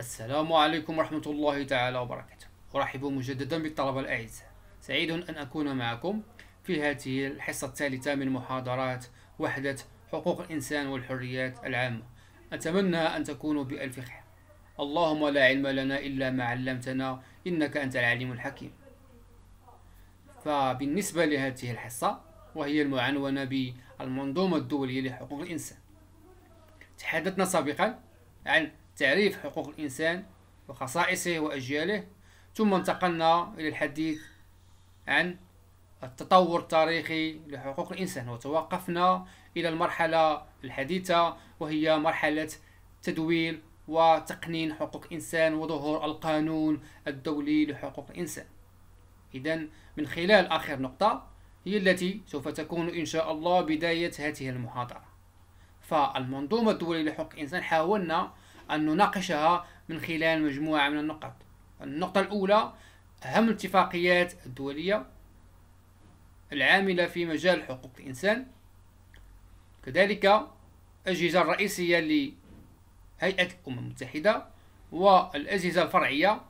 السلام عليكم ورحمة الله تعالى وبركاته أرحب مجددا بالطلبة الأعزاء سعيد أن أكون معكم في هذه الحصة الثالثة من محاضرات وحدة حقوق الإنسان والحريات العامة أتمنى أن تكونوا بألف خير اللهم لا علم لنا إلا ما علمتنا إنك أنت العليم الحكيم فبالنسبة لهذه الحصة وهي المعنونة بالمنظومة الدولية لحقوق الإنسان تحدثنا سابقا عن تعريف حقوق الإنسان وخصائصه وأجياله ثم انتقلنا إلى الحديث عن التطور التاريخي لحقوق الإنسان وتوقفنا إلى المرحلة الحديثة وهي مرحلة تدوير وتقنين حقوق الإنسان وظهور القانون الدولي لحقوق الإنسان إذا من خلال آخر نقطة هي التي سوف تكون إن شاء الله بداية هذه المحاضرة فالمنظومة الدولية لحقوق الإنسان حاولنا أن نناقشها من خلال مجموعة من النقط النقطة الأولى أهم الاتفاقيات الدولية العاملة في مجال حقوق الإنسان كذلك الأجهزة الرئيسية لهيئة الأمم المتحدة والأجهزة الفرعية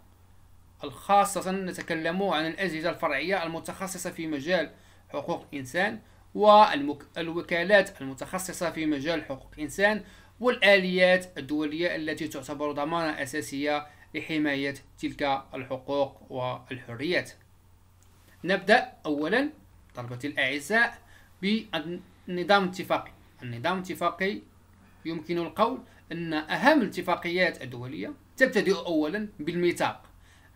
الخاصة نتكلم عن الأجهزة الفرعية المتخصصة في مجال حقوق الإنسان والوكالات المتخصصة في مجال حقوق الإنسان والآليات الدولية التي تعتبر ضمانة أساسية لحماية تلك الحقوق والحريات نبدأ أولا طلبة الأعزاء بالنظام الاتفاقي النظام الاتفاقي يمكن القول أن أهم الاتفاقيات الدولية تبتدئ أولا بالميثاق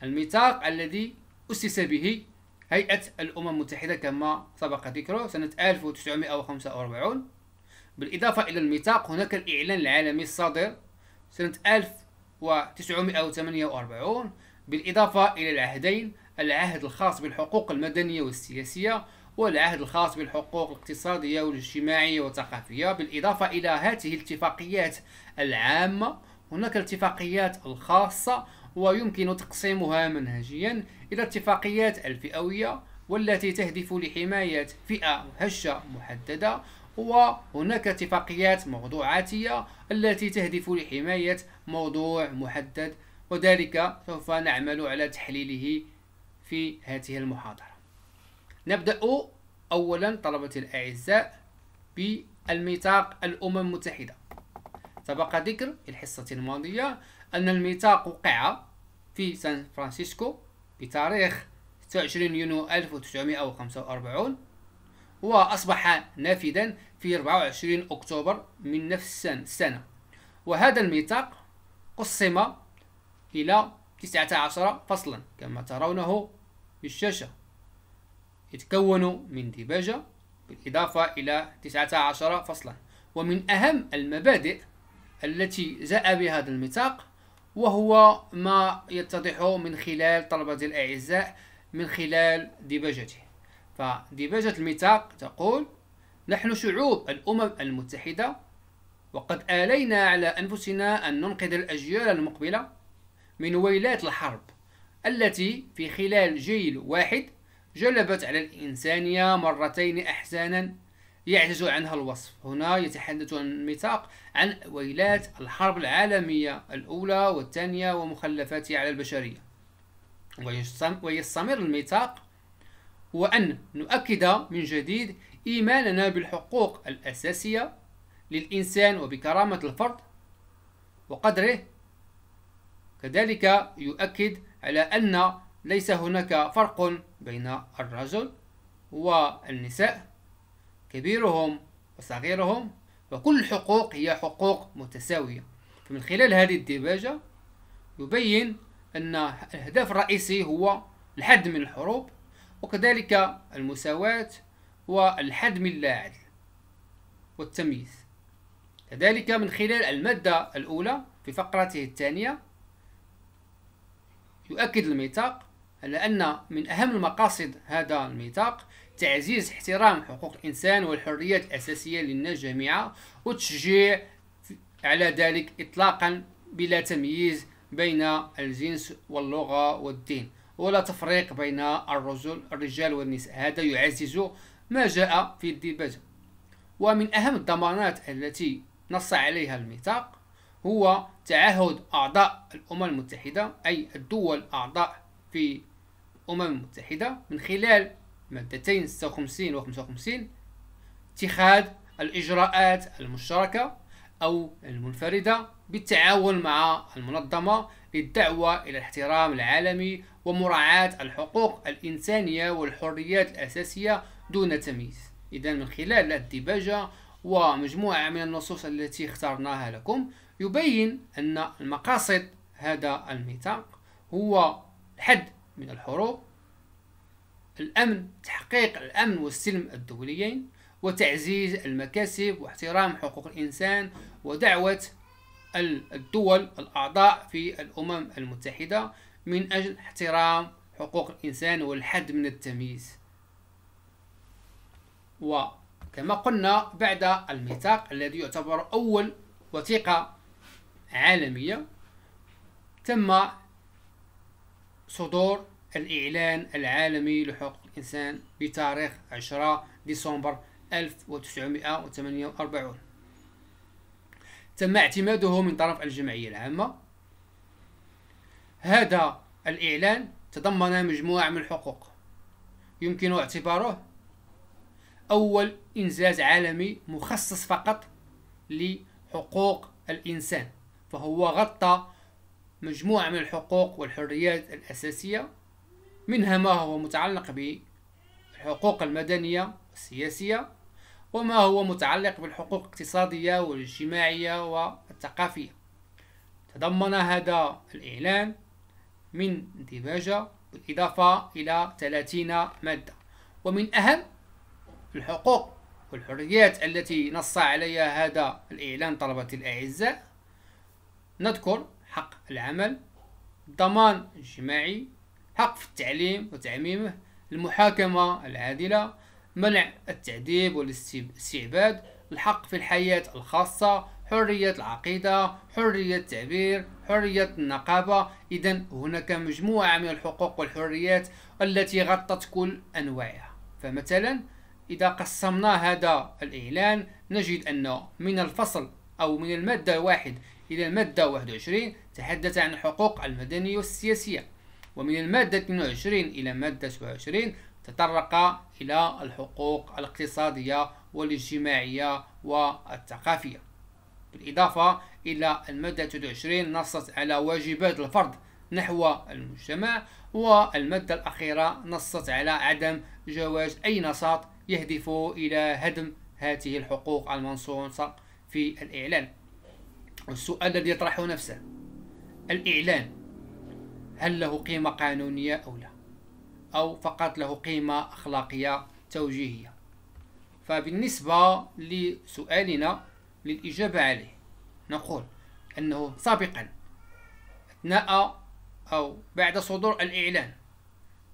الميثاق الذي أسس به هيئة الأمم المتحدة كما سبق ذكره سنة 1945 بالإضافة إلى الميثاق هناك الإعلان العالمي الصادر سنة 1948 بالإضافة إلى العهدين العهد الخاص بالحقوق المدنية والسياسية والعهد الخاص بالحقوق الاقتصادية والاجتماعية والثقافية بالإضافة إلى هذه الاتفاقيات العامة هناك الاتفاقيات الخاصة ويمكن تقسيمها منهجيا إلى الاتفاقيات الفئوية والتي تهدف لحماية فئة هشة محددة هو هناك اتفاقيات موضوعاتية التي تهدف لحماية موضوع محدد وذلك سوف نعمل على تحليله في هذه المحاضرة نبدأ أولا طلبتي الأعزاء بالميثاق الأمم المتحدة سبق ذكر في الحصة الماضية أن الميثاق وقع في سان فرانسيسكو بتاريخ 26 يونيو 1945 وأصبح نافذا في 24 أكتوبر من نفس السنة وهذا الميثاق قسم إلى 19 فصلا كما ترونه في الشاشة يتكون من ديباجة بالإضافة إلى 19 فصلا ومن أهم المبادئ التي جاء بهذا الميثاق وهو ما يتضح من خلال طلبة الأعزاء من خلال ديباجته فديباجة الميثاق تقول نحن شعوب الأمم المتحدة وقد آلينا على أنفسنا أن ننقذ الأجيال المقبلة من ويلات الحرب التي في خلال جيل واحد جلبت على الإنسانية مرتين أحزانا يعجز عنها الوصف هنا يتحدث الميثاق عن ويلات الحرب العالمية الأولى والثانية ومخلفاتها على البشرية ويستمر الميثاق وأن نؤكد من جديد إيماننا بالحقوق الأساسية للإنسان وبكرامة الفرد وقدره كذلك يؤكد على أن ليس هناك فرق بين الرجل والنساء كبيرهم وصغيرهم وكل الحقوق هي حقوق متساوية فمن خلال هذه الديباجة يبين أن الهدف الرئيسي هو الحد من الحروب وكذلك المساواة والحد من لا عدل والتمييز كذلك من خلال المادة الأولى في فقرته الثانية يؤكد الميثاق على أن من أهم المقاصد هذا الميثاق تعزيز احترام حقوق الإنسان والحريات الأساسية للناس جميعا وتشجيع على ذلك إطلاقا بلا تمييز بين الجنس واللغة والدين ولا تفريق بين الرجل الرجال والنساء هذا يعزز ما جاء في الديباجة ومن أهم الضمانات التي نص عليها الميثاق هو تعهد أعضاء الأمم المتحدة أي الدول أعضاء في الأمم المتحدة من خلال مادتين 56 و 55 اتخاذ الإجراءات المشتركة أو المنفردة بالتعاون مع المنظمة للدعوة إلى الاحترام العالمي ومراعاة الحقوق الإنسانية والحريات الأساسية دون تمييز إذا من خلال الديباجة ومجموعة من النصوص التي اخترناها لكم يبين أن المقاصد هذا الميثاق هو الحد من الحروب الأمن تحقيق الأمن والسلم الدوليين وتعزيز المكاسب واحترام حقوق الإنسان ودعوة الدول الأعضاء في الأمم المتحدة من أجل احترام حقوق الإنسان والحد من التمييز وكما قلنا بعد الميثاق الذي يعتبر أول وثيقة عالمية تم صدور الإعلان العالمي لحقوق الإنسان بتاريخ 10 ديسمبر 1948 تم اعتماده من طرف الجمعية العامة هذا الإعلان تضمن مجموعة من الحقوق يمكن اعتباره أول إنجاز عالمي مخصص فقط لحقوق الإنسان فهو غطى مجموعة من الحقوق والحريات الأساسية منها ما هو متعلق بالحقوق المدنية والسياسية وما هو متعلق بالحقوق الاقتصادية والاجتماعية والثقافية تضمن هذا الإعلان من ديباجة بالإضافة إلى 30 مادة ومن أهم الحقوق والحريات التي نص عليها هذا الإعلان طلبة الأعزاء نذكر حق العمل الضمان الجماعي حق في التعليم وتعميمه المحاكمة العادلة منع التعذيب والاستعباد الحق في الحياة الخاصة حرية العقيدة حرية التعبير حرية النقابة إذا هناك مجموعة من الحقوق والحريات التي غطت كل أنواعها فمثلا إذا قسمنا هذا الإعلان نجد أن من الفصل أو من المادة واحد إلى المادة 21 تحدث عن حقوق المدنية والسياسية ومن المادة 22 إلى مادة 27 تطرق إلى الحقوق الاقتصادية والاجتماعية والثقافية بالإضافة إلى المادة 23 نصت على واجبات الفرد نحو المجتمع والمادة الأخيرة نصت على عدم جواز أي نشاط يهدف إلى هدم هذه الحقوق المنصوصة في الإعلان والسؤال الذي يطرح نفسه الإعلان هل له قيمة قانونية أو لا أو فقط له قيمة أخلاقية توجيهية فبالنسبة لسؤالنا للإجابة عليه نقول أنه سابقا أثناء أو بعد صدور الإعلان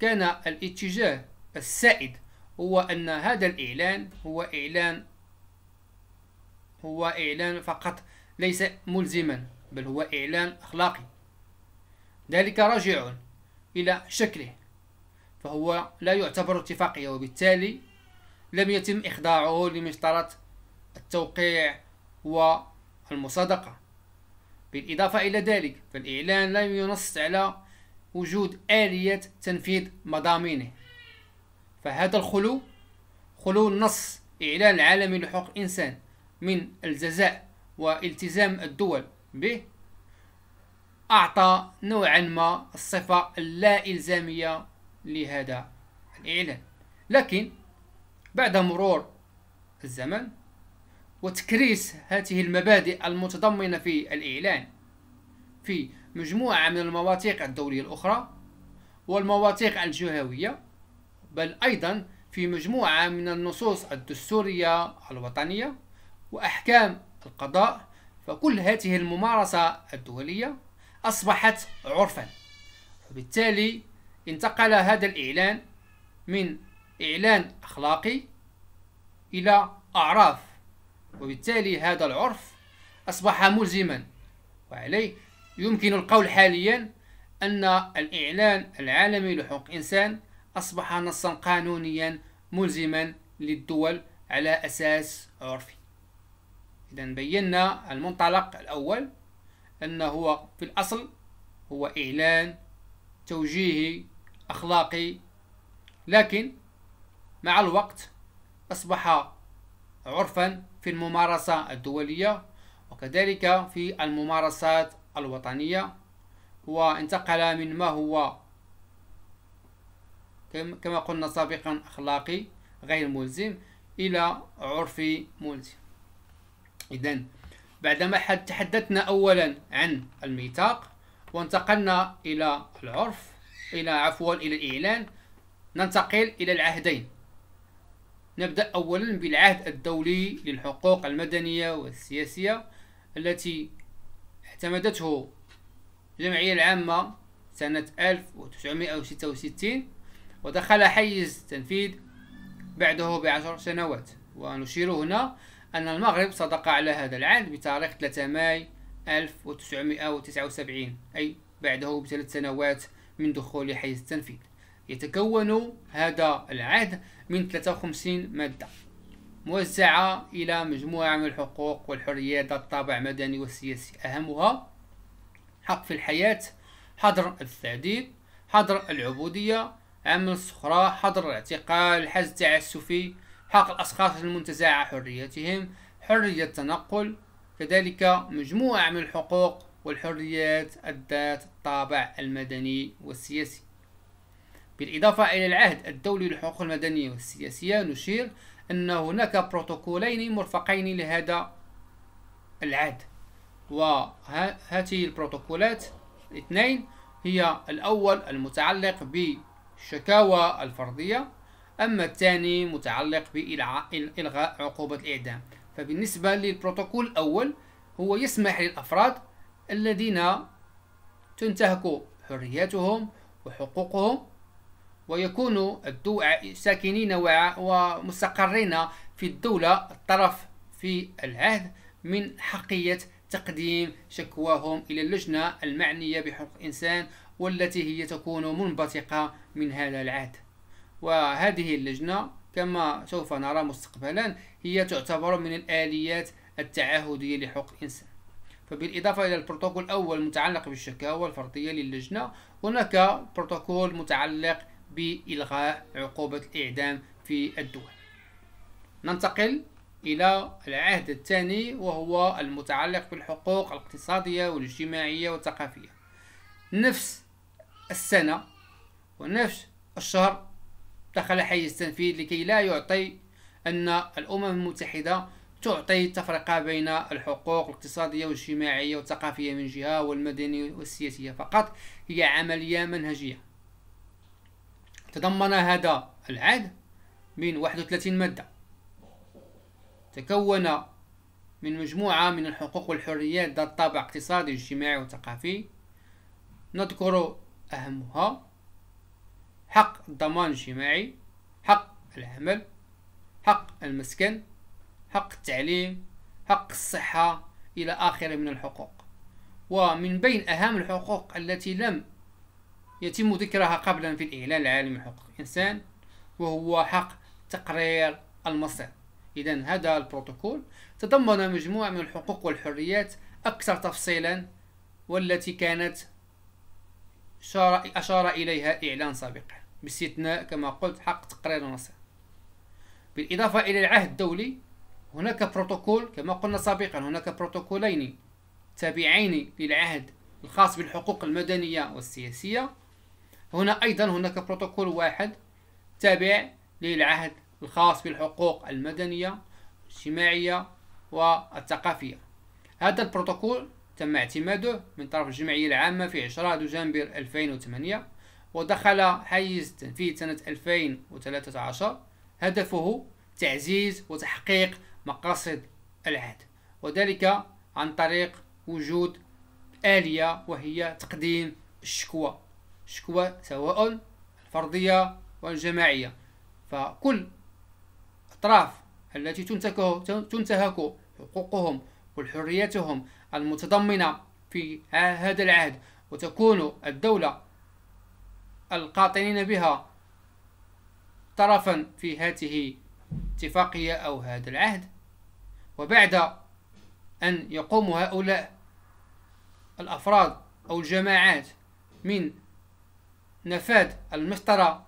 كان الاتجاه السائد هو أن هذا الإعلان هو إعلان هو إعلان فقط ليس ملزما بل هو إعلان أخلاقي ذلك راجع إلى شكله فهو لا يعتبر اتفاقية وبالتالي لم يتم إخضاعه لمشترط التوقيع والمصادقة بالإضافة إلى ذلك فالإعلان لم ينص على وجود آلية تنفيذ مضامينه فهذا الخلو خلو النص إعلان العالمي لحقوق الإنسان من الجزاء والتزام الدول به أعطى نوعا ما الصفة اللا إلزامية لهذا الإعلان لكن بعد مرور الزمن وتكريس هذه المبادئ المتضمنة في الإعلان في مجموعة من المواثيق الدولية الأخرى والمواثيق الجهوية بل أيضا في مجموعة من النصوص الدستورية الوطنية وأحكام القضاء فكل هذه الممارسة الدولية أصبحت عرفا وبالتالي انتقل هذا الإعلان من إعلان أخلاقي إلى أعراف وبالتالي هذا العرف أصبح ملزما وعليه يمكن القول حاليا أن الإعلان العالمي لحقوق الإنسان أصبح نصا قانونيا ملزما للدول على أساس عرفي إذا بينا المنطلق الأول أنه هو في الأصل هو إعلان توجيهي أخلاقي لكن مع الوقت أصبح عرفا في الممارسة الدولية وكذلك في الممارسات الوطنية وانتقل من ما هو كما قلنا سابقا أخلاقي غير ملزم إلى عرفي ملزم إذا بعدما تحدثنا أولا عن الميثاق وانتقلنا إلى العرف إلى عفوا إلى الإعلان ننتقل إلى العهدين نبدأ أولا بالعهد الدولي للحقوق المدنية والسياسية التي اعتمدته الجمعية العامة سنة 1966 ودخل حيز تنفيذ بعده بعشر سنوات ونشير هنا أن المغرب صدق على هذا العهد بتاريخ 3 ماي 1979 أي بعده بثلاث سنوات من دخول حيز التنفيذ يتكون هذا العهد من 53 مادة موزعة إلى مجموعة من الحقوق والحريات ذات طابع مدني وسياسي أهمها حق في الحياة حظر التعذيب حظر العبودية عام أخرى حظر الاعتقال الحجز التعسفي حق الأشخاص المنتزعة حريتهم حرية التنقل كذلك مجموعة من الحقوق والحريات الذات الطابع المدني والسياسي بالإضافة إلى العهد الدولي للحقوق المدنية والسياسية نشير أن هناك بروتوكولين مرفقين لهذا العهد وهاتي البروتوكولات الاثنين هي الأول المتعلق ب الشكاوى الفردية أما الثاني متعلق بإلغاء عقوبة الإعدام فبالنسبة للبروتوكول الأول هو يسمح للأفراد الذين تنتهك حرياتهم وحقوقهم ويكون ساكنين ومستقرين في الدولة الطرف في العهد من حقية تقديم شكواهم إلى اللجنة المعنية بحقوق الإنسان والتي هي تكون منبثقة من هذا العهد وهذه اللجنة كما سوف نرى مستقبلا هي تعتبر من الآليات التعهدية لحقوق الإنسان فبالإضافة إلى البروتوكول الأول المتعلق بالشكاوى الفردية للجنة هناك بروتوكول متعلق بإلغاء عقوبة الإعدام في الدول ننتقل إلى العهد الثاني وهو المتعلق بالحقوق الاقتصادية والاجتماعية والثقافية نفس السنة ونفس الشهر دخل حيز التنفيذ لكي لا يعطي أن الأمم المتحدة تعطي التفرقة بين الحقوق الاقتصادية والاجتماعية والثقافية من جهة والمدنية والسياسية فقط هي عملية منهجية تضمن هذا العهد من 31 مادة تكون من مجموعة من الحقوق والحريات ذات طابع اقتصادي اجتماعي وثقافي نذكر أهمها حق الضمان الاجتماعي حق العمل حق المسكن حق التعليم حق الصحة إلى آخره من الحقوق ومن بين أهم الحقوق التي لم يتم ذكرها قبلا في الإعلان العالمي لحقوق الإنسان وهو حق تقرير المصير إذا هذا البروتوكول تضمن مجموعة من الحقوق والحريات أكثر تفصيلا والتي كانت أشار إليها إعلان سابقا باستثناء كما قلت حق تقرير النص بالإضافة إلى العهد الدولي هناك بروتوكول كما قلنا سابقا هناك بروتوكولين تابعين للعهد الخاص بالحقوق المدنية والسياسية هنا أيضا هناك بروتوكول واحد تابع للعهد الخاص بالحقوق المدنية الاجتماعية والثقافية هذا البروتوكول تم اعتماده من طرف الجمعية العامة في 10 دجنبر 2008 ودخل حيز التنفيذ سنة 2013 هدفه تعزيز وتحقيق مقاصد العهد وذلك عن طريق وجود آلية وهي تقديم الشكوى الشكوى سواء الفردية والجماعية فكل الأطراف التي تنتهك حقوقهم والحرياتهم المتضمنة في هذا العهد وتكون الدولة القاطنين بها طرفا في هذه اتفاقية أو هذا العهد وبعد أن يقوم هؤلاء الأفراد أو الجماعات من نفاذ المسطرة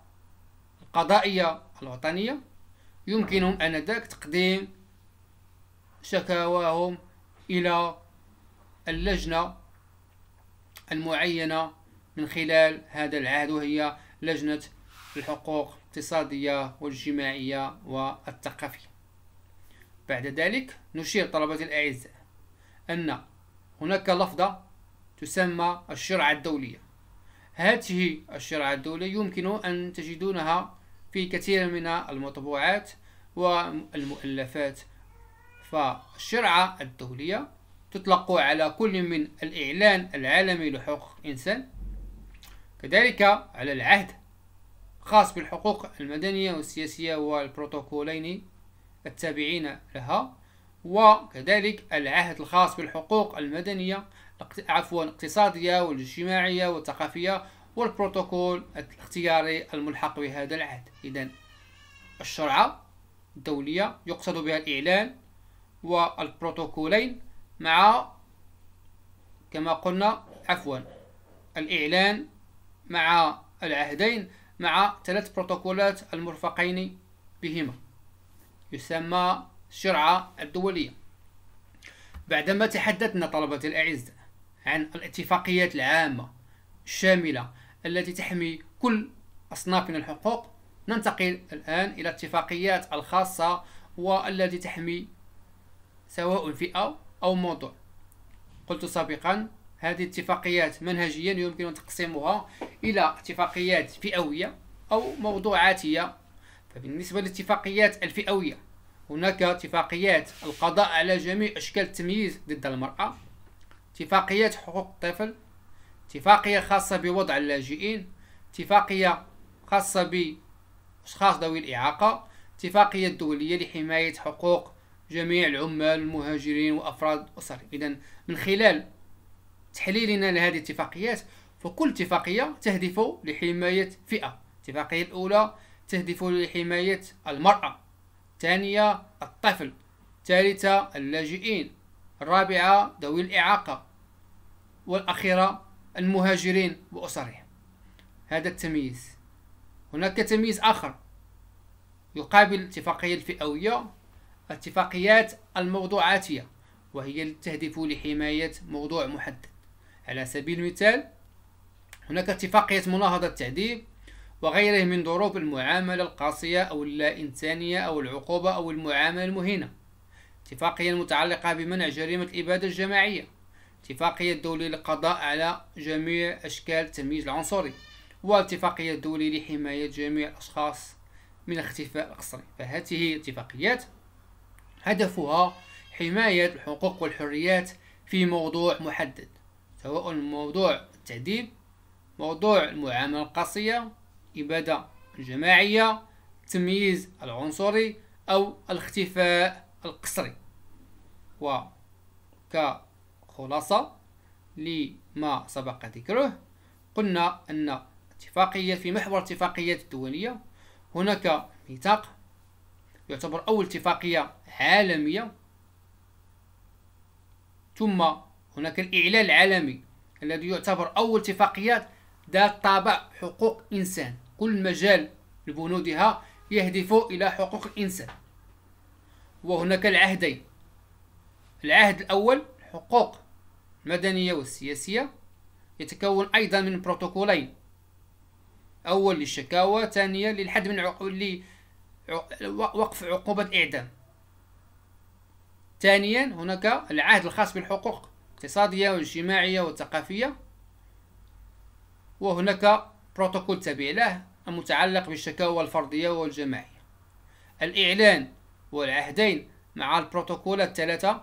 القضائية الوطنية يمكنهم آنذاك تقديم شكاواهم إلى اللجنة المعينة من خلال هذا العهد وهي لجنة الحقوق الاقتصادية والجماعية والثقافية بعد ذلك نشير طلبة الأعزاء أن هناك لفظة تسمى الشرعة الدولية هذه الشرعة الدولية يمكن أن تجدونها في كثير من المطبوعات والمؤلفات فالشرعة الدولية تطلق على كل من الإعلان العالمي لحقوق الإنسان كذلك على العهد خاص بالحقوق المدنية والسياسية والبروتوكولين التابعين لها وكذلك العهد الخاص بالحقوق المدنية عفوا الاقتصادية والاجتماعية والثقافية والبروتوكول الاختياري الملحق بهذا العهد إذا الشرعة الدولية يقصد بها الإعلان والبروتوكولين مع كما قلنا عفوا الإعلان مع العهدين مع ثلاث بروتوكولات المرفقين بهما يسمى الشرعة الدولية بعدما تحدثنا طلبة الأعزاء عن الاتفاقيات العامة الشاملة التي تحمي كل أصناف من الحقوق ننتقل الآن إلى الاتفاقيات الخاصة والتي تحمي سواء فئة أو موضوع قلت سابقا هذه الاتفاقيات منهجيا يمكن تقسيمها إلى اتفاقيات فئوية أو موضوعاتية فبالنسبة للاتفاقيات الفئوية هناك اتفاقيات القضاء على جميع أشكال التمييز ضد المرأة اتفاقيات حقوق الطفل اتفاقية خاصة بوضع اللاجئين اتفاقية خاصة بأشخاص ذوي الإعاقة اتفاقية دولية لحماية حقوق جميع العمال والمهاجرين وأفراد الأسر إذا من خلال تحليلنا لهذه الاتفاقيات فكل اتفاقية تهدف لحماية فئة الاتفاقية الأولى تهدف لحماية المرأة الثانية الطفل الثالثة اللاجئين الرابعة ذوي الإعاقة والأخيرة المهاجرين وأسرهم هذا التمييز هناك تمييز آخر يقابل الاتفاقية الفئوية اتفاقيات الموضوعاتية وهي تهدف لحماية موضوع محدد على سبيل المثال هناك اتفاقية مناهضة التعذيب وغيره من ضروب المعاملة القاسية أو اللا إنسانية أو العقوبة أو المعاملة المهينة اتفاقية متعلقة بمنع جريمة الإبادة الجماعية اتفاقية دولية للقضاء على جميع أشكال التمييز العنصري واتفاقية دولية لحماية جميع الأشخاص من الاختفاء القسري فهذه الاتفاقيات هدفها حماية الحقوق والحريات في موضوع محدد سواء موضوع التعذيب موضوع المعاملة القاسية إبادة الجماعية التمييز العنصري أو الاختفاء القسري وكخلاصة لما سبق ذكره قلنا أن اتفاقية في محور اتفاقيات الدولية هناك ميثاق يعتبر أول اتفاقية عالمية ثم هناك الإعلان العالمي الذي يعتبر أول اتفاقيات ذات طابع حقوق إنسان كل مجال لبنودها يهدف إلى حقوق الإنسان وهناك العهدين العهد الأول حقوق المدنية والسياسية يتكون أيضا من بروتوكولين أول للشكاوى ثانية للحد من عقو... لي... وقف عقوبة إعدام ثانيا هناك العهد الخاص بالحقوق اقتصادية واجتماعية وثقافية وهناك بروتوكول تابع له المتعلق بالشكاوى الفردية والجماعية الإعلان والعهدين مع البروتوكول الثلاثة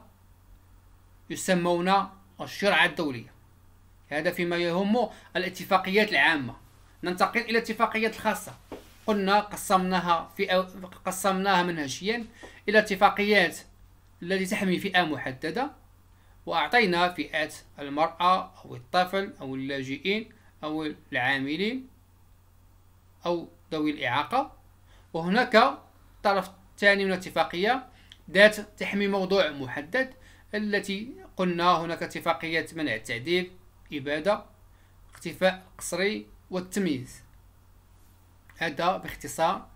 يسمون الشرعة الدولية هذا فيما يهم الاتفاقيات العامة ننتقل إلى الاتفاقيات الخاصة قلنا قسمناها في قسمناها منهجيا إلى اتفاقيات التي تحمي فئة محددة وأعطينا فئات المرأة أو الطفل أو اللاجئين أو العاملين أو ذوي الإعاقة وهناك الطرف ثاني من الاتفاقية ذات تحمي موضوع محدد التي قلنا هناك اتفاقية منع التعذيب إبادة اختفاء قصري والتمييز هذا باختصار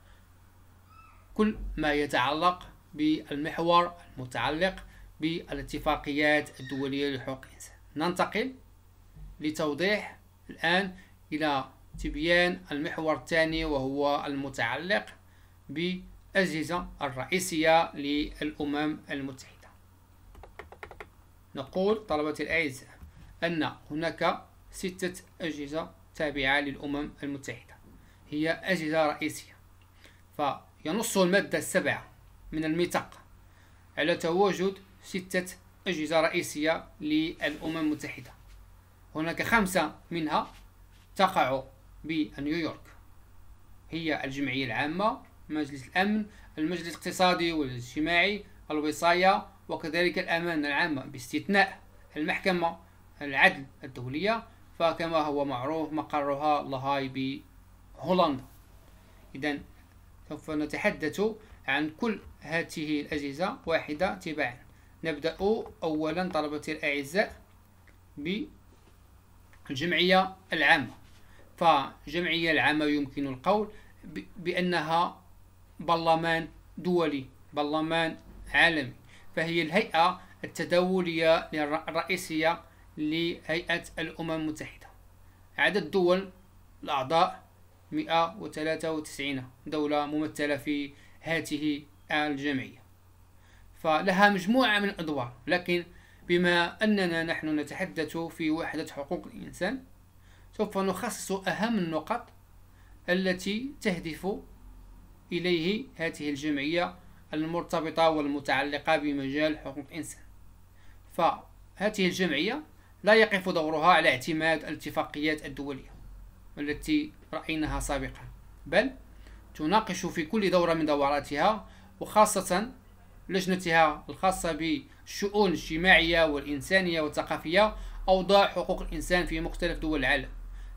كل ما يتعلق بالمحور المتعلق بالاتفاقيات الدولية لحقوق الإنسان ننتقل لتوضيح الآن إلى تبيان المحور الثاني وهو المتعلق بالأجهزة الرئيسية للأمم المتحدة نقول طلبة الأعزاء أن هناك ستة أجهزة تابعة للأمم المتحدة هي أجهزة رئيسية فينص المادة السبعة من الميثاق على تواجد ستة أجهزة رئيسية للأمم المتحدة هناك خمسة منها تقع بنيويورك هي الجمعية العامة مجلس الأمن المجلس الاقتصادي والاجتماعي الوصاية وكذلك الأمانة العامة باستثناء المحكمة العدل الدولية فكما هو معروف مقرها لاهاي بهولندا إذا سوف نتحدث عن كل هذه الأجهزة واحدة تباعا نبدأ أولا طلبتي الأعزاء بالجمعية العامة فالجمعية العامة يمكن القول بأنها برلمان دولي برلمان عالمي فهي الهيئة التداولية الرئيسية لهيئة الأمم المتحدة عدد دول الأعضاء 193 دولة ممثلة في هذه الجمعية فلها مجموعة من الأدوار لكن بما أننا نحن نتحدث في وحدة حقوق الإنسان سوف نخصص أهم النقط التي تهدف إليه هذه الجمعية المرتبطة والمتعلقة بمجال حقوق الإنسان فهذه الجمعية لا يقف دورها على اعتماد الاتفاقيات الدولية التي رأيناها سابقا بل تناقش في كل دورة من دوراتها وخاصة لجنتها الخاصة بالشؤون الاجتماعية والإنسانية والثقافية أوضاع حقوق الإنسان في مختلف دول العالم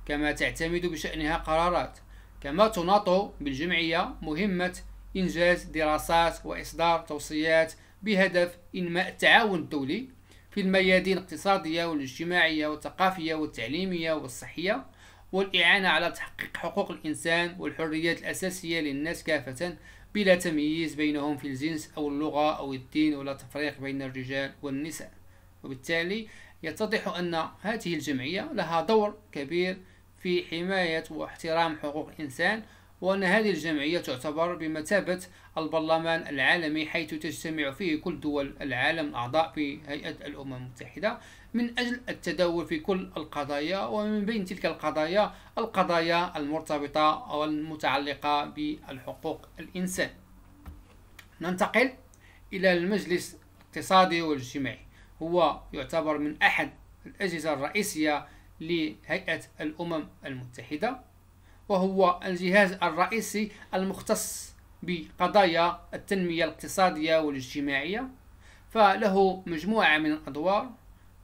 كما تعتمد بشأنها قرارات كما تناط بالجمعية مهمة إنجاز دراسات وإصدار توصيات بهدف إنماء التعاون الدولي في الميادين الاقتصادية والاجتماعية والثقافية والتعليمية والصحية والإعانة على تحقيق حقوق الإنسان والحريات الأساسية للناس كافةً بلا تمييز بينهم في الجنس أو اللغة أو الدين ولا تفريق بين الرجال والنساء وبالتالي يتضح أن هذه الجمعية لها دور كبير في حماية واحترام حقوق الإنسان وأن هذه الجمعية تعتبر بمثابة البرلمان العالمي حيث تجتمع فيه كل دول العالم الأعضاء هيئة الأمم المتحدة من أجل التداول في كل القضايا ومن بين تلك القضايا القضايا المرتبطة أو المتعلقة بالحقوق الإنسان ننتقل إلى المجلس الاقتصادي والاجتماعي هو يعتبر من أحد الأجهزة الرئيسية لهيئة الأمم المتحدة وهو الجهاز الرئيسي المختص بقضايا التنمية الاقتصادية والاجتماعية فله مجموعة من الأدوار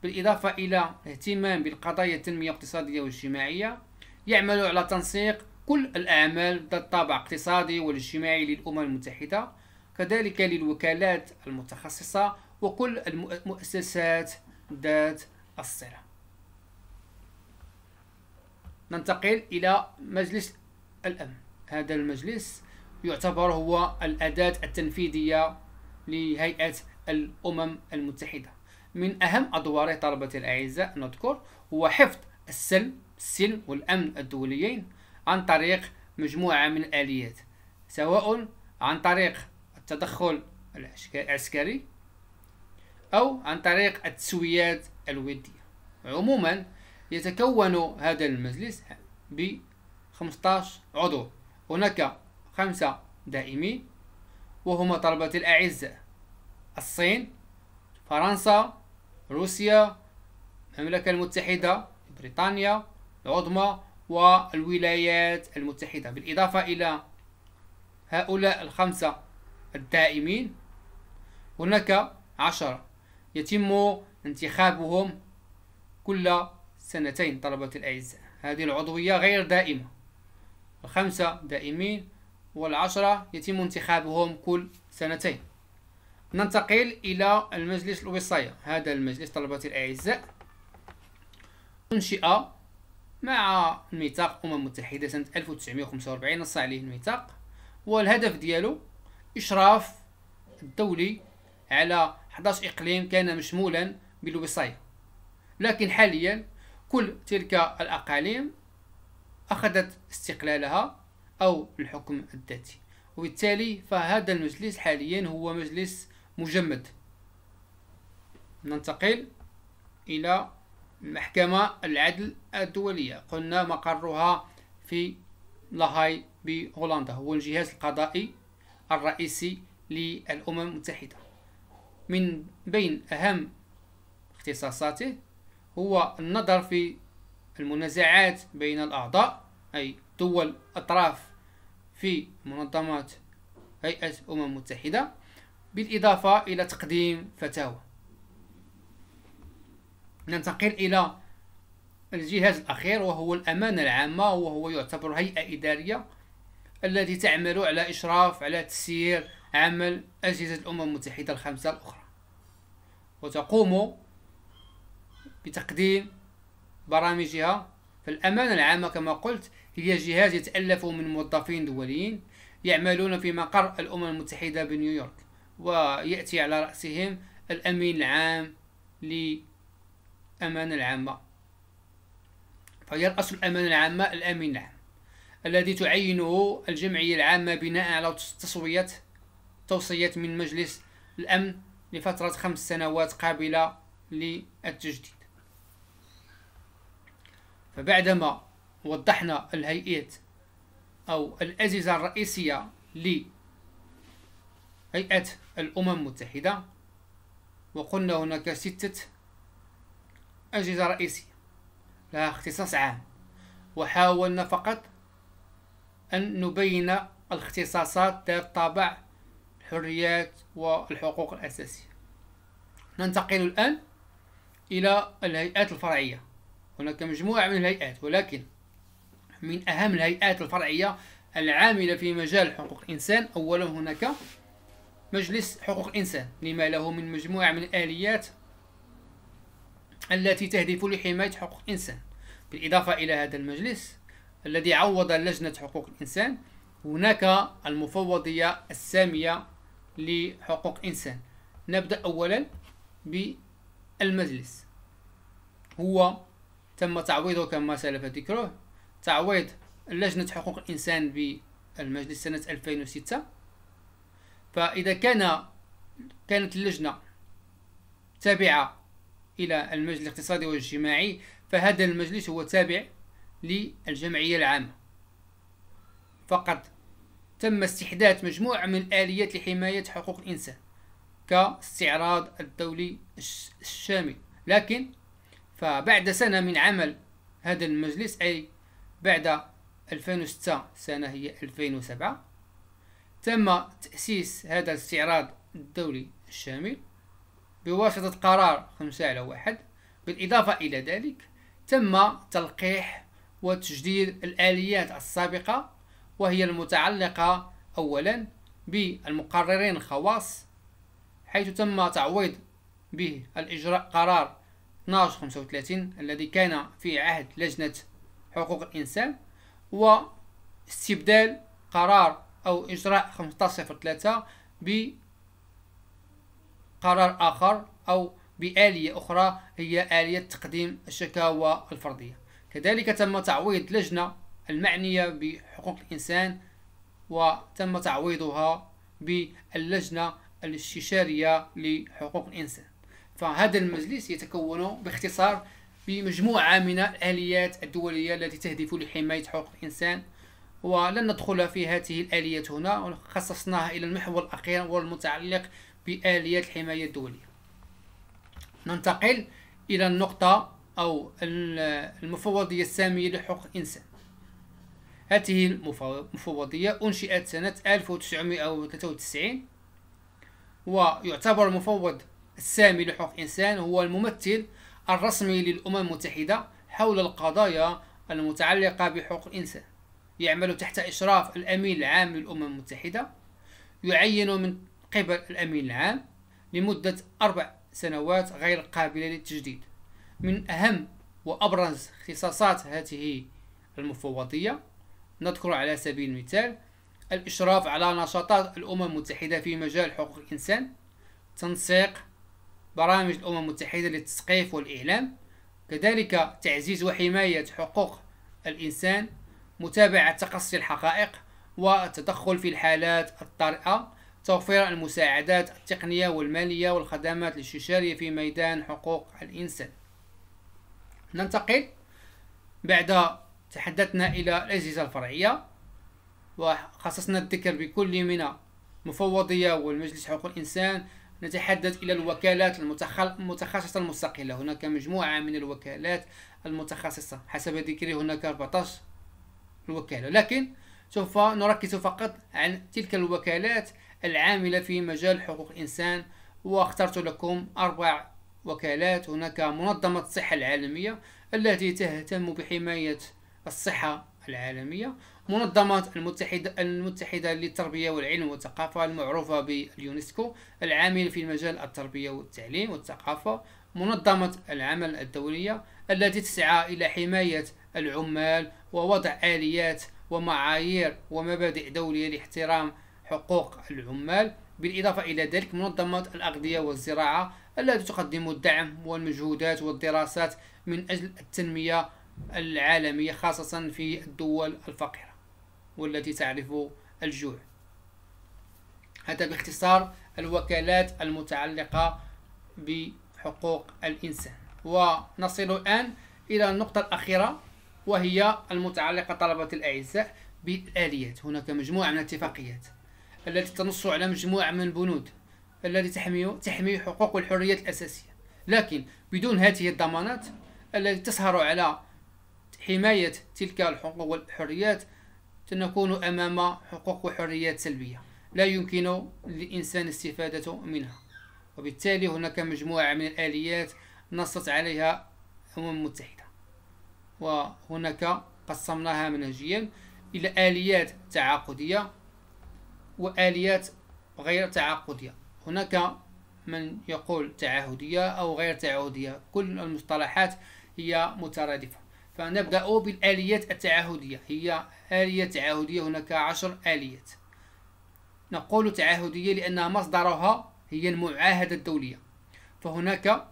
بالإضافة إلى اهتمام بالقضايا التنمية الاقتصادية والاجتماعية يعمل على تنسيق كل الأعمال ذات الطابع الاقتصادي والاجتماعي للأمم المتحدة كذلك للوكالات المتخصصة وكل المؤسسات ذات الصلة ننتقل إلى مجلس الأمن هذا المجلس يعتبر هو الأداة التنفيذية لهيئة الأمم المتحدة من أهم أدوار طلبة الأعزاء نذكر هو حفظ السلم السلم والأمن الدوليين عن طريق مجموعة من الآليات سواء عن طريق التدخل العسكري أو عن طريق التسويات الودية عموما يتكون هذا المجلس ب 15 عضو هناك خمسة دائمين وهما طلبة الأعزاء الصين فرنسا روسيا المملكة المتحدة بريطانيا العظمى والولايات المتحدة بالإضافة إلى هؤلاء الخمسة الدائمين هناك عشرة يتم انتخابهم كل سنتين طلبة الأعزاء هذه العضوية غير دائمة الخمسة دائمين والعشرة يتم انتخابهم كل سنتين ننتقل إلى المجلس الوصاية هذا المجلس طلبتي الأعزاء أنشئ مع ميثاق الأمم المتحدة سنة 1945 نص عليه الميثاق والهدف ديالو إشراف الدولي على 11 إقليم كان مشمولا بالوصاية لكن حاليا كل تلك الأقاليم أخذت استقلالها أو الحكم الذاتي وبالتالي فهذا المجلس حاليا هو مجلس مجمد ننتقل إلى المحكمة العدل الدولية قلنا مقرها في لاهاي بهولندا هو الجهاز القضائي الرئيسي للأمم المتحدة من بين أهم اختصاصاته هو النظر في المنازعات بين الأعضاء أي دول أطراف في منظمات هيئة الأمم المتحدة بالإضافة إلى تقديم فتاوى ننتقل إلى الجهاز الأخير وهو الأمانة العامة وهو يعتبر هيئة إدارية التي تعمل على إشراف على تسيير عمل أجهزة الأمم المتحدة الخمسة الأخرى وتقوم بتقديم برامجها فالأمانة العامة كما قلت هي جهاز يتألف من موظفين دوليين يعملون في مقر الأمم المتحدة بنيويورك ويأتي على رأسهم الأمين العام للأمانة العامة فيرأس الأمانة العامة الأمين العام الذي تعينه الجمعية العامة بناء على تصويت توصيات من مجلس الأمن لفترة خمس سنوات قابلة للتجديد فبعدما وضحنا الهيئات أو الأجهزة الرئيسية لهيئة الأمم المتحدة وقلنا هناك ستة أجهزة رئيسية لها اختصاص عام وحاولنا فقط أن نبين الاختصاصات ذات طابع الحريات والحقوق الأساسية ننتقل الآن إلى الهيئات الفرعية هناك مجموعة من الهيئات ولكن من أهم الهيئات الفرعية العاملة في مجال حقوق الإنسان أولا هناك مجلس حقوق الإنسان لما له من مجموعة من الآليات التي تهدف لحماية حقوق الإنسان بالإضافة إلى هذا المجلس الذي عوض لجنة حقوق الإنسان هناك المفوضية السامية لحقوق الإنسان نبدأ أولا بالمجلس هو تم تعويضه كما سلف ذكره تعويض لجنة حقوق الإنسان بالمجلس سنة 2006 فإذا كان كانت اللجنة تابعة إلى المجلس الاقتصادي والاجتماعي فهذا المجلس هو تابع للجمعية العامة فقد تم استحداث مجموعة من الآليات لحماية حقوق الإنسان كاستعراض الدولي الشامل لكن فبعد سنة من عمل هذا المجلس أي بعد 2006 سنة هي 2007 تم تأسيس هذا الاستعراض الدولي الشامل بواسطة قرار خمسة على واحد بالإضافة إلى ذلك تم تلقيح وتجديد الآليات السابقة وهي المتعلقة أولا بالمقررين الخواص حيث تم تعويض به الإجراء قرار 1235 الذي كان في عهد لجنة حقوق الإنسان واستبدال قرار أو إجراء 15.3 بقرار آخر أو بآلية أخرى هي آلية تقديم الشكاوى الفردية كذلك تم تعويض لجنة المعنية بحقوق الإنسان وتم تعويضها باللجنة الاستشارية لحقوق الإنسان فهذا المجلس يتكون باختصار بمجموعة من الآليات الدولية التي تهدف لحماية حقوق الإنسان ولن ندخل في هذه الاليات هنا خصصناها إلى المحور الأخير والمتعلق باليات الحماية الدولية ننتقل إلى النقطة أو المفوضية السامية لحقوق الإنسان هذه المفوضية أنشئت سنة 1993 ويعتبر المفوض السامي لحقوق الإنسان هو الممثل الرسمي للأمم المتحدة حول القضايا المتعلقة بحقوق الإنسان يعمل تحت إشراف الأمين العام للأمم المتحدة يعين من قبل الأمين العام لمدة أربع سنوات غير قابلة للتجديد من أهم وأبرز اختصاصات هذه المفوضية نذكر على سبيل المثال الإشراف على نشاطات الأمم المتحدة في مجال حقوق الإنسان تنسيق برامج الأمم المتحدة للتثقيف والإعلام كذلك تعزيز وحماية حقوق الإنسان متابعة تقصي الحقائق والتدخل في الحالات الطارئة توفير المساعدات التقنية والمالية والخدمات الاستشارية في ميدان حقوق الإنسان ننتقل بعد تحدثنا إلى الأجهزة الفرعية وخصصنا الذكر بكل من المفوضية والمجلس حقوق الإنسان نتحدث إلى الوكالات المتخصصة المستقلة هناك مجموعة من الوكالات المتخصصة حسب ذكري هناك 14 الوكالة لكن سوف نركز فقط عن تلك الوكالات العاملة في مجال حقوق الإنسان واخترت لكم أربع وكالات هناك منظمة الصحة العالمية التي تهتم بحماية الصحة العالمية منظمة المتحدة, المتحدة للتربية والعلم والثقافة المعروفة باليونسكو العامل في مجال التربية والتعليم والثقافة منظمة العمل الدولية التي تسعى إلى حماية العمال ووضع آليات ومعايير ومبادئ دولية لاحترام حقوق العمال بالإضافة إلى ذلك منظمة الأغذية والزراعة التي تقدم الدعم والمجهودات والدراسات من أجل التنمية العالمية خاصة في الدول الفقيرة والتي تعرف الجوع هذا باختصار الوكالات المتعلقة بحقوق الإنسان ونصل الآن إلى النقطة الأخيرة وهي المتعلقة طلبة الأعزاء بالآليات هناك مجموعة من الاتفاقيات التي تنص على مجموعة من البنود التي تحمي تحمي حقوق والحريات الأساسية لكن بدون هذه الضمانات التي تسهر على حماية تلك الحقوق والحريات سنكون أمام حقوق وحريات سلبية لا يمكن للإنسان الاستفادة منها وبالتالي هناك مجموعة من الآليات نصت عليها الأمم المتحدة وهناك قسمناها منهجيا إلى آليات تعاقدية وآليات غير تعاقدية هناك من يقول تعهدية أو غير تعهدية كل المصطلحات هي مترادفة فنبدأ بالآليات التعهدية هي آلية تعهدية هناك عشر آليات نقول تعهدية لأن مصدرها هي المعاهدة الدولية فهناك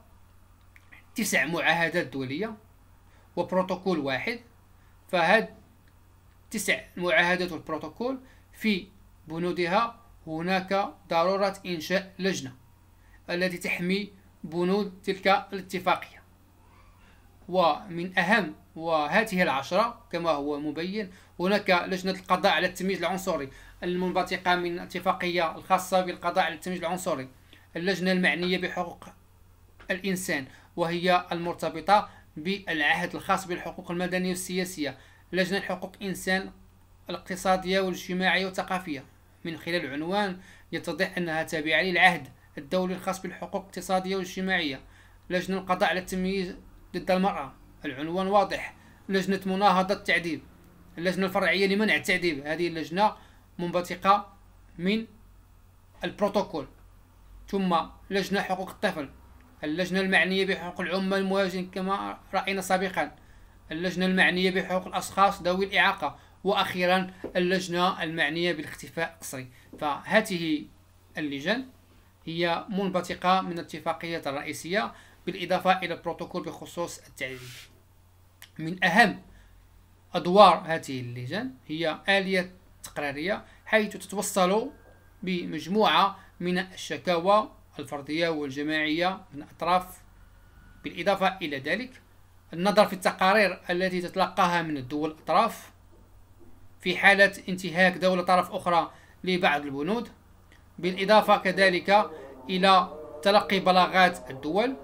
تسع معاهدات دولية وبروتوكول واحد فهاد تسع معاهدات والبروتوكول في بنودها هناك ضرورة إنشاء لجنة التي تحمي بنود تلك الاتفاقية ومن أهم وهذه العشرة كما هو مبين هناك لجنة القضاء على التمييز العنصري المنبثقة من اتفاقية الخاصة بالقضاء على التمييز العنصري اللجنة المعنية بحقوق الإنسان وهي المرتبطة بالعهد الخاص بالحقوق المدنية والسياسية لجنة حقوق إنسان الاقتصادية والاجتماعية والثقافية من خلال عنوان يتضح أنها تابعة للعهد الدولي الخاص بالحقوق الاقتصادية والاجتماعية لجنة القضاء على التمييز ضد المرأة العنوان واضح لجنة مناهضة التعذيب اللجنة الفرعية لمنع التعذيب هذه اللجنة منبثقة من البروتوكول ثم لجنة حقوق الطفل اللجنة المعنية بحقوق العمال المواجهين كما رأينا سابقا اللجنة المعنية بحقوق الأشخاص ذوي الإعاقة وأخيرا اللجنة المعنية بالاختفاء القسري فهذه اللجان هي منبثقة من الاتفاقية الرئيسية بالإضافة إلى البروتوكول بخصوص التعذيب من أهم أدوار هذه اللجن هي آلية تقريرية حيث تتوصل بمجموعة من الشكاوى الفردية والجماعية من أطراف بالإضافة إلى ذلك النظر في التقارير التي تتلقاها من الدول الأطراف في حالة انتهاك دولة طرف أخرى لبعض البنود بالإضافة كذلك إلى تلقي بلاغات الدول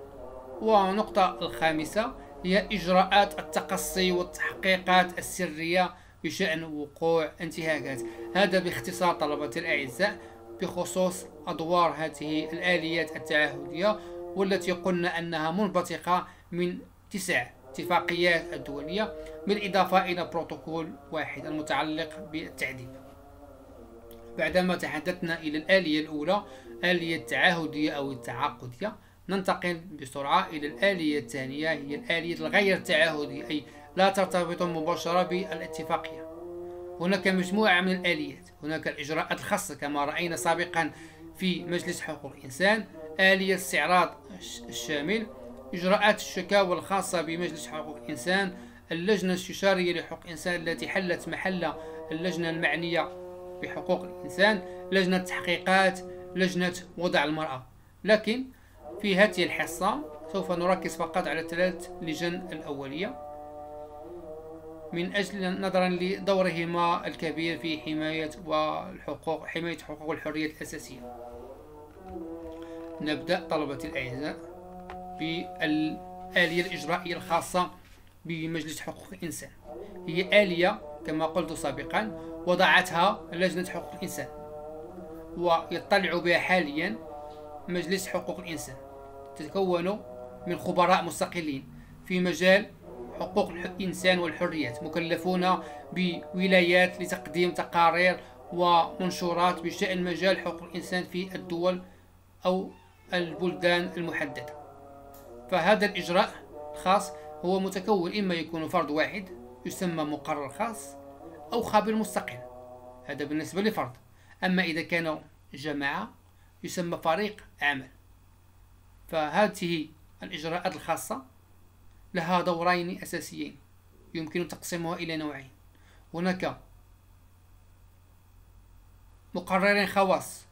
ونقطة الخامسة هي إجراءات التقصي والتحقيقات السرية بشأن وقوع انتهاكات هذا باختصار طلبة الأعزاء بخصوص أدوار هذه الآليات التعهدية والتي قلنا أنها منبثقة من تسع اتفاقيات الدولية بالإضافة إلى بروتوكول واحد المتعلق بالتعذيب بعدما تحدثنا إلى الآلية الأولى آلية التعهدية أو التعاقدية ننتقل بسرعة إلى الآلية الثانية هي الآلية الغير تعهدية أي لا ترتبط مباشرة بالاتفاقية هناك مجموعة من الآليات هناك الإجراءات الخاصة كما رأينا سابقا في مجلس حقوق الإنسان آلية استعراض الشامل إجراءات الشكاوى الخاصة بمجلس حقوق الإنسان اللجنة الاستشارية لحقوق الإنسان التي حلت محل اللجنة المعنية بحقوق الإنسان لجنة تحقيقات لجنة وضع المرأة لكن في هذه الحصة سوف نركز فقط على ثلاث لجن الأولية من أجل نظرا لدورهما الكبير في حماية والحقوق حماية حقوق الحرية الأساسية نبدأ طلبة الأعزاء بالآلية الإجرائية الخاصة بمجلس حقوق الإنسان هي آلية كما قلت سابقا وضعتها لجنة حقوق الإنسان ويطلع بها حاليا مجلس حقوق الإنسان تتكون من خبراء مستقلين في مجال حقوق الإنسان والحريات مكلفون بولايات لتقديم تقارير ومنشورات بشأن مجال حقوق الإنسان في الدول أو البلدان المحددة فهذا الإجراء الخاص هو متكون إما يكون فرد واحد يسمى مقرر خاص أو خبير مستقل هذا بالنسبة لفرد أما إذا كانوا جماعة يسمى فريق عمل فهذه الإجراءات الخاصة لها دورين أساسيين يمكن تقسيمها إلى نوعين هناك مقرر خواص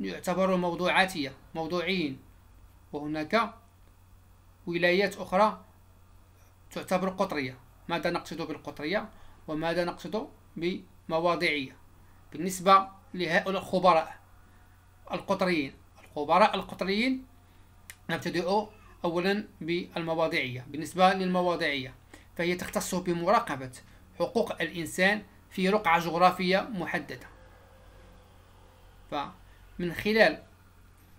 يعتبر موضوعاتية موضوعيين وهناك ولايات أخرى تعتبر قطرية ماذا نقصد بالقطرية وماذا نقصد بمواضيعية بالنسبة لهؤلاء الخبراء القطريين الخبراء القطريين نبتدئ أولا بالمواضيعية بالنسبة للمواضيعية فهي تختص بمراقبة حقوق الإنسان في رقعة جغرافية محددة فمن خلال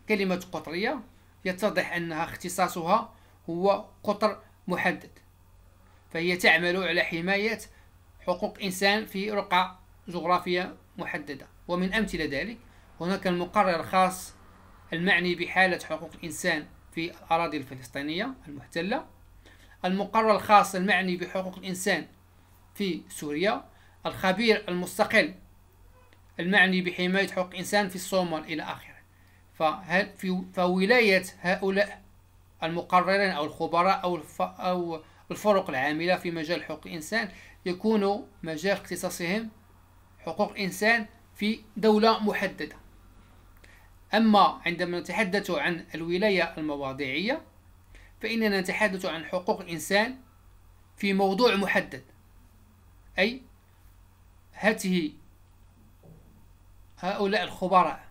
كلمة قطرية يتضح أنها اختصاصها هو قطر محدد فهي تعمل على حماية حقوق إنسان في رقعة جغرافية محددة ومن أمثلة ذلك هناك المقرر الخاص المعني بحالة حقوق الإنسان في الأراضي الفلسطينية المحتلة المقرر الخاص المعني بحقوق الإنسان في سوريا الخبير المستقل المعني بحماية حقوق الإنسان في الصومال إلى آخره فهل في فولاية هؤلاء المقررين أو الخبراء أو أو الفرق العاملة في مجال حقوق الإنسان يكون مجال اختصاصهم حقوق الإنسان في دولة محددة أما عندما نتحدث عن الولاية المواضيعية فإننا نتحدث عن حقوق الإنسان في موضوع محدد أي هاته هؤلاء الخبراء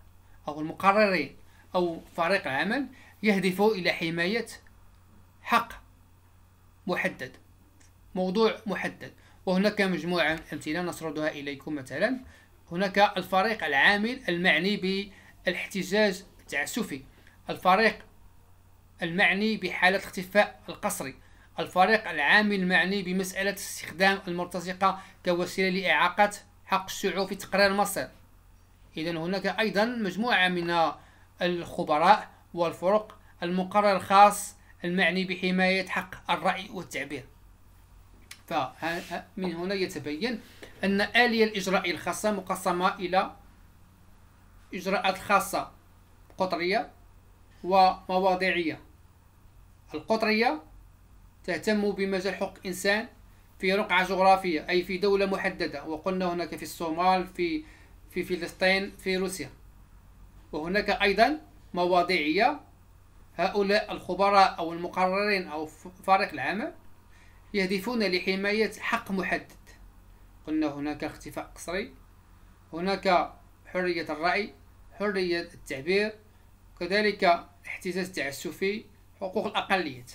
أو المقررين أو فريق العمل يهدف إلى حماية حق محدد موضوع محدد وهناك مجموعة من الأمثلة نسردها إليكم مثلا هناك الفريق العامل المعني ب الاحتجاج التعسفي الفريق المعني بحالة الاختفاء القسري الفريق العامل المعني بمسألة استخدام المرتزقة كوسيلة لإعاقة حق الشعوب في تقرير المصير إذا هناك أيضا مجموعة من الخبراء والفرق المقرر الخاص المعني بحماية حق الرأي والتعبير فمن هنا يتبين أن آلية الإجراء الخاصة مقسمة إلى إجراءات خاصة قطرية ومواضيعية القطرية تهتم بمجال حقوق الإنسان في رقعة جغرافية أي في دولة محددة وقلنا هناك في الصومال في في فلسطين في روسيا وهناك أيضا مواضيعية هؤلاء الخبراء أو المقررين أو فريق العمل يهدفون لحماية حق محدد قلنا هناك اختفاء قصري هناك حرية الرأي حرية التعبير كذلك الاحتجاج تعسفي حقوق الأقليات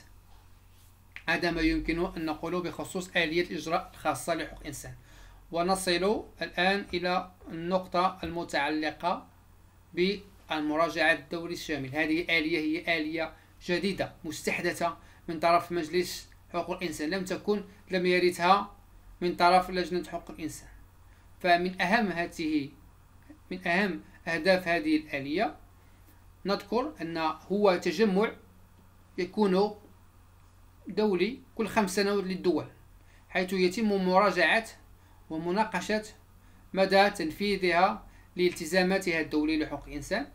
هذا ما يمكن أن نقوله بخصوص آلية الإجراء الخاصة لحقوق الإنسان ونصل الآن إلى النقطة المتعلقة بالمراجعة الدولي الشامل هذه آلية هي آلية جديدة مستحدثة من طرف مجلس حقوق الإنسان لم تكن لم يرثها من طرف لجنة حقوق الإنسان فمن أهم هذه من أهم أهداف هذه الآلية نذكر أن هو تجمع يكون دولي كل خمس سنوات للدول حيث يتم مراجعة ومناقشة مدى تنفيذها لالتزاماتها الدولية لحقوق الإنسان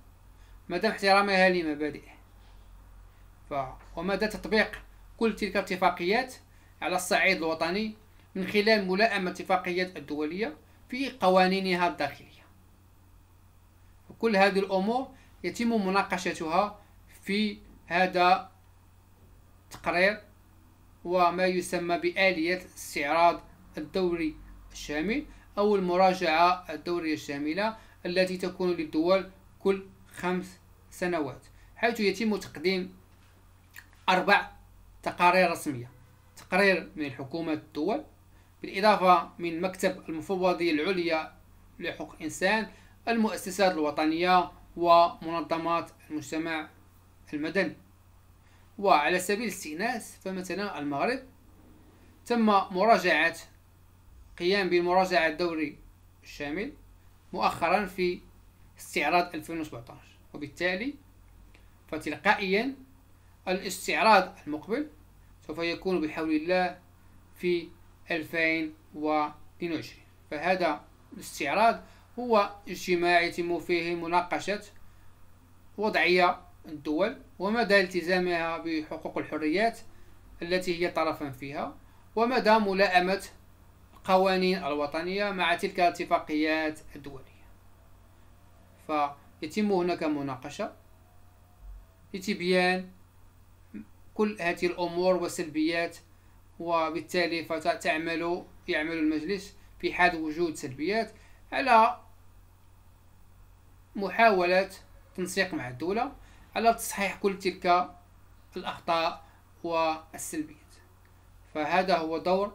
مدى احترامها لمبادئه ف... ومدى تطبيق كل تلك الاتفاقيات على الصعيد الوطني من خلال ملائمة اتفاقيات الدولية في قوانينها الداخلية كل هذه الأمور يتم مناقشتها في هذا التقرير وما يسمى بآلية استعراض الدوري الشامل أو المراجعة الدورية الشاملة التي تكون للدول كل خمس سنوات حيث يتم تقديم أربع تقارير رسمية تقرير من حكومه الدول بالإضافة من مكتب المفوضية العليا لحقوق الإنسان المؤسسات الوطنية ومنظمات المجتمع المدني وعلى سبيل الاستئناس فمثلا المغرب تم مراجعة قيام بالمراجعة الدوري الشامل مؤخرا في استعراض 2017 وبالتالي فتلقائيا الاستعراض المقبل سوف يكون بحول الله في 2022 فهذا الاستعراض هو اجتماع يتم فيه مناقشة وضعية الدول ومدى التزامها بحقوق الحريات التي هي طرفا فيها ومدى ملائمة القوانين الوطنية مع تلك الاتفاقيات الدولية فيتم هناك مناقشة لتبيان كل هذه الأمور والسلبيات وبالتالي فتعمل يعمل المجلس في حال وجود سلبيات على محاولات تنسيق مع الدولة على تصحيح كل تلك الأخطاء والسلبيات فهذا هو دور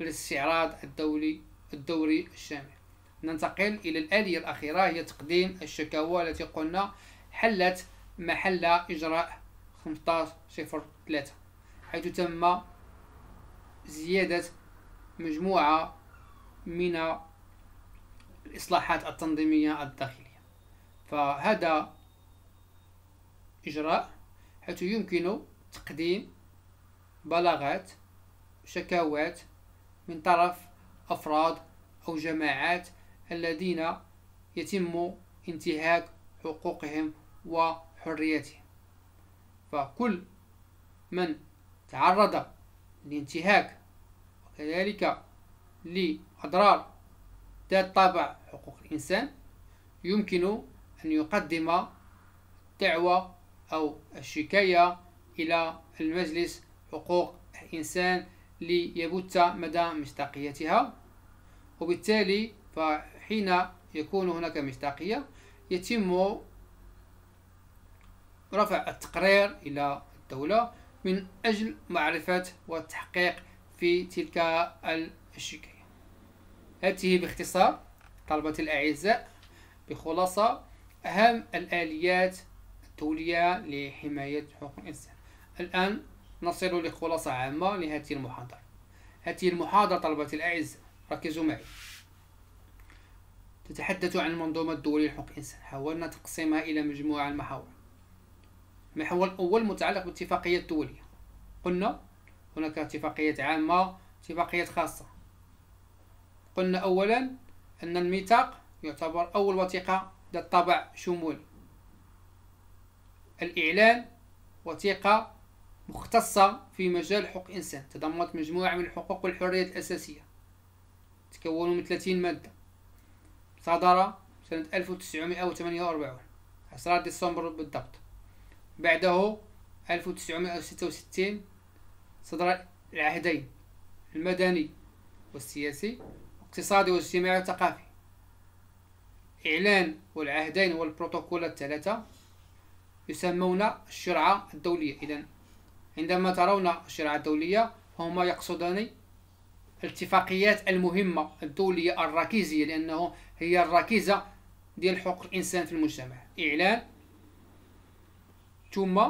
الاستعراض الدولي الدوري الشامل ننتقل إلى الآلية الأخيرة هي تقديم الشكاوى التي قلنا حلت محل إجراء 15.03 حيث تم زيادة مجموعة من الإصلاحات التنظيمية الداخلية فهذا إجراء حيث يمكن تقديم بلاغات شكاوات من طرف أفراد أو جماعات الذين يتم انتهاك حقوقهم وحريتهم فكل من تعرض لانتهاك وكذلك لأضرار ذات طابع حقوق الإنسان يمكن أن يقدم دعوة أو الشكاية إلى المجلس حقوق الإنسان ليبت مدى مصداقيتها وبالتالي فحين يكون هناك مصداقية يتم رفع التقرير إلى الدولة من أجل معرفة والتحقيق في تلك الشكاية هذه باختصار طلبة الأعزاء بخلاصة أهم الآليات الدولية لحماية حقوق الإنسان الآن نصل لخلاصة عامة لهذه المحاضرة هذه المحاضرة طلبة الأعزاء ركزوا معي تتحدث عن المنظومة الدولية لحقوق الإنسان حاولنا تقسيمها إلى مجموعة محاور المحور الأول متعلق بالاتفاقية الدولية قلنا هناك اتفاقيات عامة اتفاقية خاصة قلنا أولا أن الميثاق يعتبر أول وثيقة للطبع شمول الإعلان وثيقة مختصة في مجال حقوق الإنسان تضمنت مجموعة من الحقوق والحريات الأساسية تتكون من 30 مادة صدر سنة 1948 10 ديسمبر بالضبط بعده 1966 صدر العهدين المدني والسياسي الاقتصادي والاجتماعي والثقافي إعلان والعهدين والبروتوكول الثلاثة يسمون الشرعة الدولية إذا عندما ترون الشرعة الدولية هما يقصدان الاتفاقيات المهمة الدولية الركيزية لأنه هي الركيزة ديال حقوق الإنسان في المجتمع إعلان ثم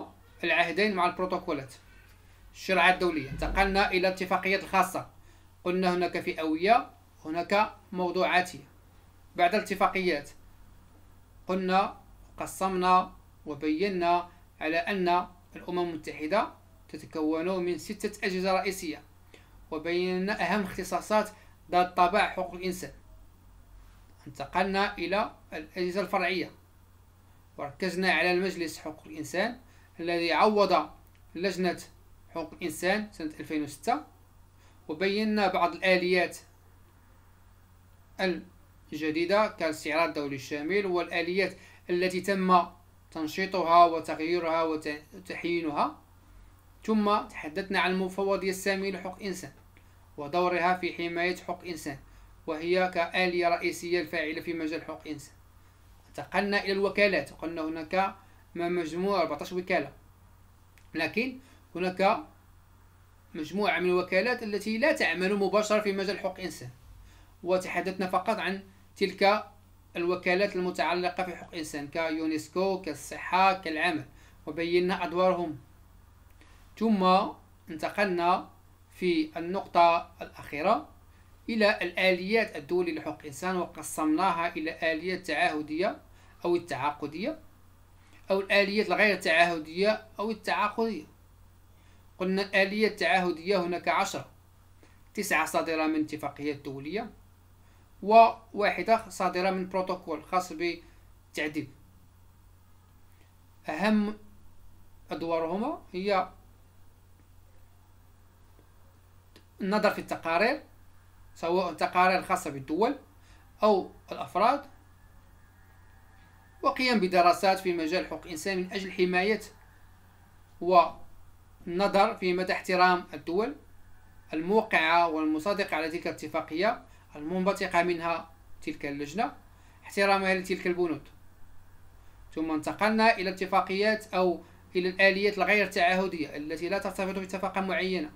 العهدين مع البروتوكولات الشرعة الدولية انتقلنا إلى الاتفاقيات الخاصة قلنا هناك فئوية هناك موضوعاتية بعد الاتفاقيات قلنا قسمنا وبينا على أن الأمم المتحدة تتكون من ستة أجهزة رئيسية وبينا أهم اختصاصات ذات طابع حقوق الإنسان انتقلنا إلى الأجهزة الفرعية وركزنا على المجلس حقوق الإنسان الذي عوض لجنة حقوق الإنسان سنة 2006 وبينا بعض الآليات جديدة كالاستعراض الدولي الشامل والآليات التي تم تنشيطها وتغييرها وتحيينها ثم تحدثنا عن المفوضية السامية لحقوق الإنسان ودورها في حماية حقوق الإنسان وهي كآلية رئيسية الفاعلة في مجال حقوق الإنسان انتقلنا إلى الوكالات وقلنا هناك ما مجموع 14 وكالة لكن هناك مجموعة من الوكالات التي لا تعمل مباشرة في مجال حقوق الإنسان وتحدثنا فقط عن تلك الوكالات المتعلقة في حقوق الإنسان كيونسكو كالصحة كالعمل وبينا أدوارهم ثم انتقلنا في النقطة الأخيرة إلى الآليات الدولية لحقوق الإنسان وقسمناها إلى آليات تعاهدية أو التعاقدية أو الآليات الغير تعاهدية أو التعاقدية قلنا الآلية التعاهدية هناك عشرة تسعة صادرة من اتفاقيات دولية وواحدة صادرة من بروتوكول خاص بالتعذيب أهم أدوارهما هي النظر في التقارير سواء تقارير خاصة بالدول أو الأفراد وقيام بدراسات في مجال حقوق الإنسان من أجل حماية والنظر في مدى احترام الدول الموقعة والمصادقة على تلك الاتفاقية المنبثقة منها تلك اللجنة احترامها لتلك البنود ثم انتقلنا إلى اتفاقيات أو إلى الآليات الغير تعهدية التي لا ترتبط باتفاقا معينة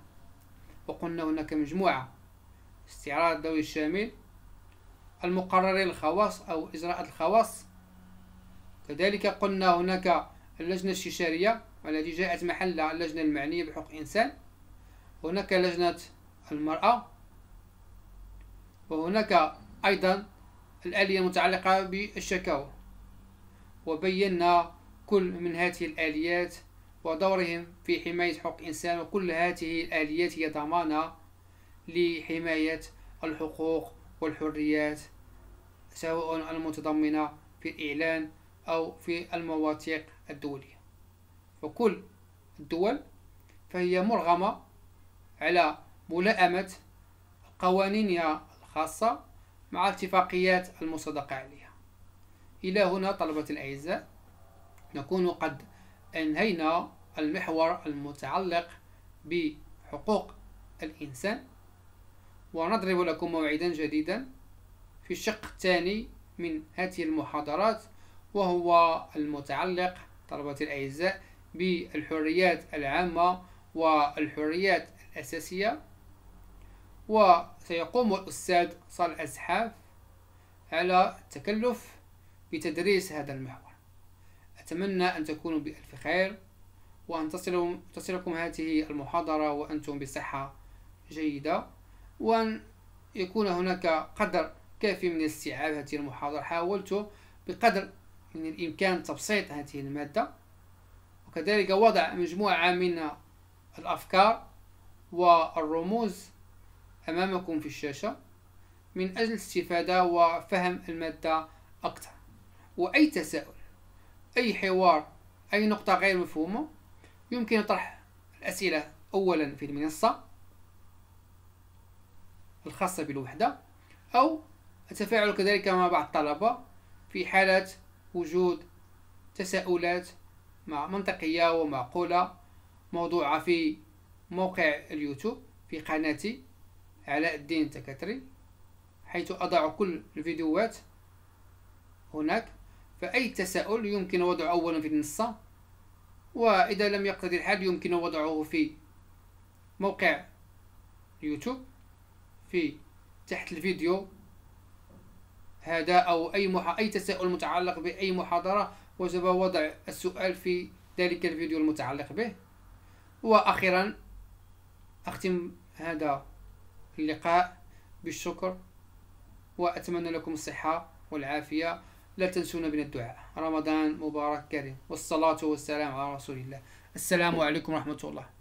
وقلنا هناك مجموعة استعراض الدوري الشامل المقررين الخواص أو إجراءات الخواص كذلك قلنا هناك اللجنة الاستشارية والتي جاءت محل اللجنة المعنية بحقوق الإنسان هناك لجنة المرأة وهناك أيضا الآلية المتعلقة بالشكاوى وبينا كل من هذه الآليات ودورهم في حماية حقوق الإنسان وكل هذه الآليات هي ضمانة لحماية الحقوق والحريات سواء المتضمنة في الإعلان أو في المواثيق الدولية وكل الدول فهي مرغمة على ملائمة قوانينها خاصة مع اتفاقيات المصادقة عليها إلى هنا طلبة الأعزاء نكون قد أنهينا المحور المتعلق بحقوق الإنسان ونضرب لكم موعدا جديدا في الشق الثاني من هذه المحاضرات وهو المتعلق طلبة الأعزاء بالحريات العامة والحريات الأساسية وسيقوم الأستاذ صالح السحاف على التكلف بتدريس هذا المحور أتمنى أن تكونوا بألف خير وأن تصلكم هذه المحاضرة وأنتم بصحة جيدة وأن يكون هناك قدر كافي من استيعاب هذه المحاضرة حاولت بقدر من الإمكان تبسيط هذه المادة وكذلك وضع مجموعة من الأفكار والرموز أمامكم في الشاشة من أجل الاستفادة وفهم المادة أكثر وأي تساؤل أي حوار أي نقطة غير مفهومة يمكن طرح الأسئلة أولا في المنصة الخاصة بالوحدة أو التفاعل كذلك مع بعض الطلبة في حالة وجود تساؤلات مع منطقية ومعقولة موضوعة في موقع اليوتيوب في قناتي علاء الدين التكاتري حيث أضع كل الفيديوهات هناك فأي تساؤل يمكن وضعه أولا في المنصة وإذا لم يقتضي الحال يمكن وضعه في موقع يوتيوب في تحت الفيديو هذا أو أي مح أي تساؤل متعلق بأي محاضرة وجب وضع السؤال في ذلك الفيديو المتعلق به وأخيرا أختم هذا اللقاء بالشكر وأتمنى لكم الصحة والعافية لا تنسونا من الدعاء رمضان مبارك كريم والصلاة والسلام على رسول الله السلام عليكم ورحمة الله